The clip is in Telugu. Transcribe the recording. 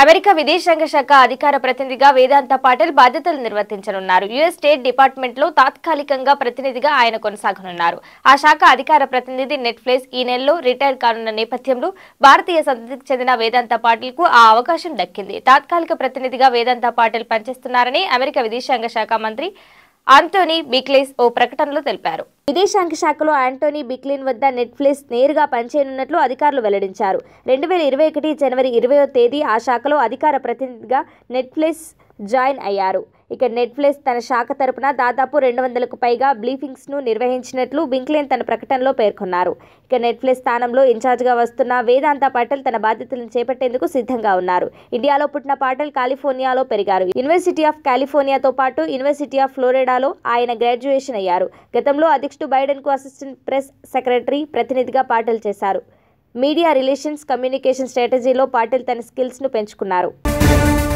అమెరికా విదేశాంగ శాఖ అధికార ప్రతినిధిగా వేదాంత పాటిల్ బాధ్యతలు నిర్వర్తించనున్నారు యుఎస్ స్టేట్ డిపార్ట్మెంట్ లో తాత్కాలికంగా ప్రతినిధిగా ఆయన కొనసాగనున్నారు ఆ శాఖ అధికార ప్రతినిధి నెట్ఫ్లెక్స్ ఈ నెలలో రిటైర్ కానున్న నేపథ్యంలో భారతీయ సంతతికి చెందిన వేదాంత పాటిల్ కు ఆ అవకాశం దక్కింది తాత్కాలిక ప్రతినిధిగా వేదాంత పాటిల్ పనిచేస్తున్నారని అమెరికా విదేశాంగ శాఖ మంత్రి ఆంటోనీ బిక్లేస్ ఓ ప్రకటనలో తెలిపారు విదేశాంగ శాఖలో ఆంటోనీ బిక్లిన్ వద్ద నెట్ఫ్లిక్స్ నేరుగా పనిచేయనున్నట్లు అధికారులు వెల్లడించారు రెండు వేల ఇరవై ఒకటి జనవరి ఇరవయో తేదీ ఆ శాఖలో అధికార ప్రతినిధిగా నెట్ఫ్లిక్స్ జాయిన్ అయ్యారు ఇక నెట్ఫ్లిక్స్ తన శాఖ తరపున దాదాపు రెండు వందలకు పైగా బ్లీఫింగ్స్ను నిర్వహించినట్లు బింక్లేన్ తన ప్రకటనలో పేర్కొన్నారు ఇక నెట్ఫ్లిక్స్ స్థానంలో ఇన్ఛార్జ్గా వస్తున్న వేదాంత పాటల్ తన బాధ్యతలను చేపట్టేందుకు సిద్ధంగా ఉన్నారు ఇండియాలో పుట్టిన పాటల్ కాలిఫోర్నియాలో పెరిగారు యూనివర్సిటీ ఆఫ్ కాలిఫోర్నియాతో పాటు యూనివర్సిటీ ఆఫ్ ఫ్లోరిడాలో ఆయన గ్రాడ్యుయేషన్ అయ్యారు గతంలో అధ్యక్షుడు బైడెన్కు అసిస్టెంట్ ప్రెస్ సెక్రటరీ ప్రతినిధిగా పాటలు చేశారు మీడియా రిలేషన్స్ కమ్యూనికేషన్ స్ట్రాటజీలో పాటిల్ తన స్కిల్స్ను పెంచుకున్నారు